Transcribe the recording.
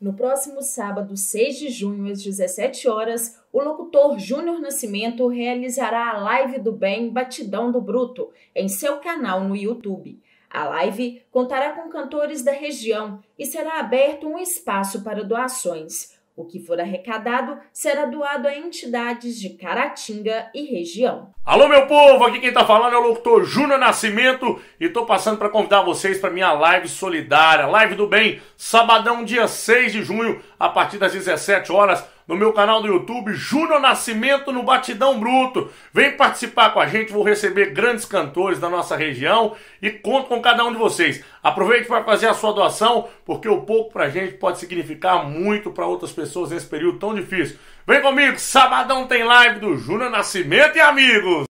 No próximo sábado, 6 de junho, às 17 horas, o locutor Júnior Nascimento realizará a live do bem Batidão do Bruto em seu canal no YouTube. A live contará com cantores da região e será aberto um espaço para doações. O que for arrecadado será doado a entidades de Caratinga e região. Alô, meu povo! Aqui quem tá falando é o locutor Júnior Nascimento e tô passando para convidar vocês para minha live solidária, Live do Bem, sabadão, dia 6 de junho, a partir das 17 horas no meu canal do YouTube, Júnior Nascimento no Batidão Bruto. Vem participar com a gente, vou receber grandes cantores da nossa região e conto com cada um de vocês. Aproveite para fazer a sua doação, porque o pouco para a gente pode significar muito para outras pessoas nesse período tão difícil. Vem comigo, sabadão tem live do Júnior Nascimento e amigos!